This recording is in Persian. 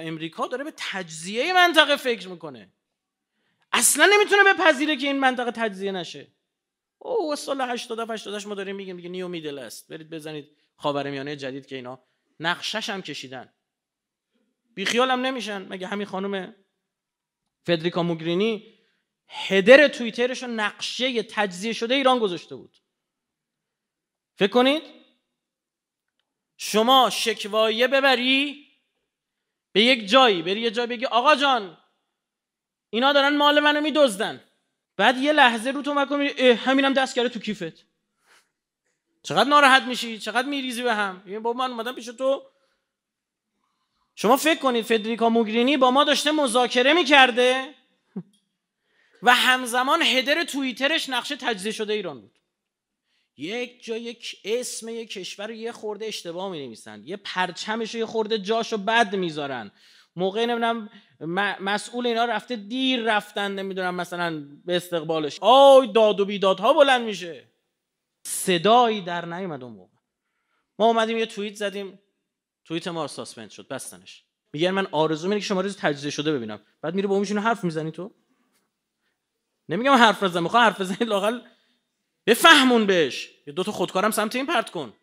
امریکا داره به تجزیه منطقه فکر میکنه اصلا نمیتونه پذیره که این منطقه تجزیه نشه او سال 80 80 ما داریم میگیم میگه نیو میدل است برید بزنید خاورمیانه جدید که اینا نقشش هم کشیدن بیخیالم نمیشن مگه همین خانم فدریکا موگرینی هدر توییترش نقشه تجزیه شده ایران گذاشته بود فکر کنید شما شکوایه ببری به یک جایی بری یه جایی بگی آقا جان اینا دارن مال منو میدزدن بعد یه لحظه رو تو مکن همینم دست کرده تو کیفت چقدر ناراحت میشی چقدر میریزی به هم یه بابا من اومدم پیش تو شما فکر کنید فدریکا موگرینی با ما داشته مذاکره میکرده و همزمان هدر توییترش نقشه تجزیه شده ایران بود یک جا یک اسم یک کشور یه خورده اشتباه می نویسن یه پرچمش یه خورده جاشو بد میذارن موقع نمیدونم مسئول اینا رفته دیر رفتن نمیدونم مثلا به استقبالش آی داد و بیدادها بلند میشه صدایی در نیومد اون موقع ما اومدیم یه توییت زدیم توییت ما ساسپند شد بستنش میگن من آرزو میکنم که شما روز تجزیه شده ببینم بعد میره با اون حرف میزنی تو نمیگم حرف بزن میخوام حرف بزنی لاقل بفهمون بهش یه دوتا خودکارم سمت این پرت کن